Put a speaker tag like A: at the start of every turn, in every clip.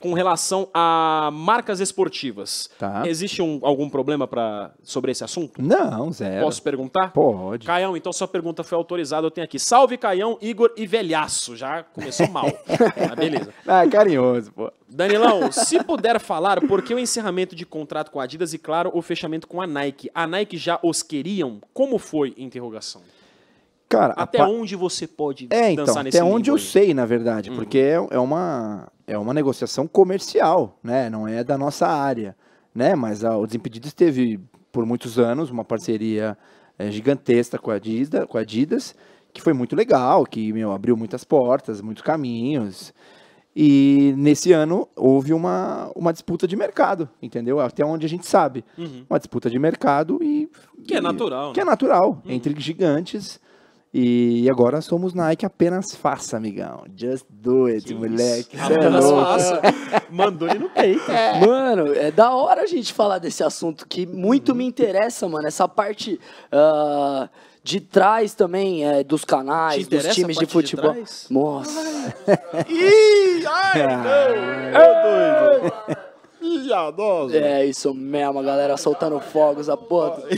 A: com relação a marcas esportivas. Tá. Existe um, algum problema pra, sobre esse assunto?
B: Não, zero. Posso
A: perguntar? Pode. Caião, então sua pergunta foi autorizada, eu tenho aqui. Salve, Caião, Igor e Velhaço. Já começou mal. ah, beleza.
B: Ah, é carinhoso, pô. Danilão, se
A: puder falar, por que o encerramento de contrato com a Adidas e, claro, o fechamento com a Nike? A Nike já os queriam? Como foi? Interrogação. Cara, até pa... onde você pode é, então, dançar nesse Até onde eu
B: sei, na verdade, uhum. porque é, é, uma, é uma negociação comercial, né? Não é da nossa área, né? Mas a, o Desimpedidos teve, por muitos anos, uma parceria é, gigantesca com a, Adidas, com a Adidas, que foi muito legal, que, meu, abriu muitas portas, muitos caminhos. E nesse ano houve uma, uma disputa de mercado, entendeu? Até onde a gente sabe. Uhum. Uma disputa de mercado e... Que é natural, né? Que é né? natural, uhum. entre gigantes... E agora somos Nike apenas faça, amigão. Just do it, que moleque. Isso. Apenas
A: é faça. Mandou ele no peito. É.
C: Mano, é da hora a gente falar desse assunto que muito me uhum. interessa, mano. Essa parte uh, de trás também é, dos canais, dos times de futebol. De Nossa. Ih, ai, ah, não. É doido. Viadoso. É isso mesmo, a galera soltando fogos, a porra.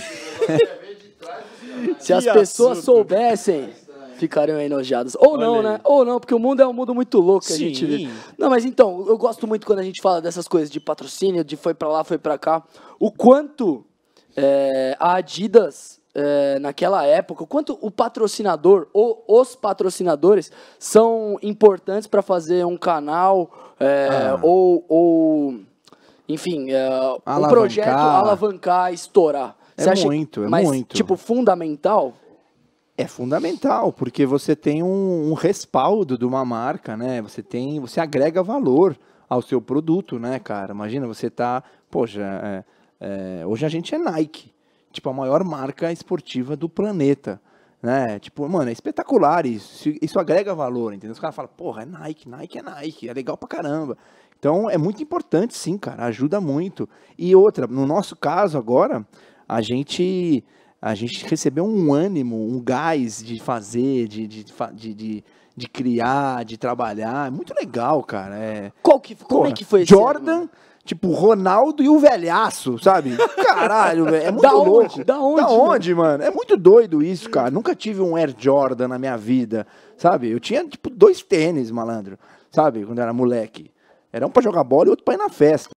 C: Se as pessoas soubessem, ficariam enojadas. Ou Olha não, aí. né? Ou não, porque o mundo é um mundo muito louco que a gente vive. Não, mas então, eu gosto muito quando a gente fala dessas coisas de patrocínio, de foi para lá, foi para cá. O quanto é, a Adidas é, naquela época, o quanto o patrocinador ou os patrocinadores são importantes para fazer um canal é, ah. ou, ou, enfim, é, um projeto alavancar, estourar. É você é acha, muito, é mas, muito. Tipo, fundamental? É
B: fundamental, porque você tem um, um, respaldo de uma marca, né? Você tem, você agrega valor ao seu produto, né, cara? Imagina, você tá, poxa, é, é, hoje a gente é Nike, tipo a maior marca esportiva do planeta, né? Tipo, mano, é espetacular isso, isso agrega valor, entendeu? Os caras falam, porra, é Nike, Nike é Nike, é legal pra caramba. Então é muito importante, sim, cara, ajuda muito. E outra, no nosso caso agora, a gente a gente recebeu um ânimo, um gás de fazer, de, de, de, de de criar, de trabalhar. É muito legal, cara. É... Qual que, como Porra, é que foi Jordan, tipo, Ronaldo e o velhaço, sabe? Caralho, velho. É muito da louco. Onde? Da onde? Da onde, mano? mano? É muito doido isso, cara. Nunca tive um Air Jordan na minha vida, sabe? Eu tinha, tipo, dois tênis, malandro, sabe? Quando eu era moleque. Era um pra jogar bola e outro pra ir na festa.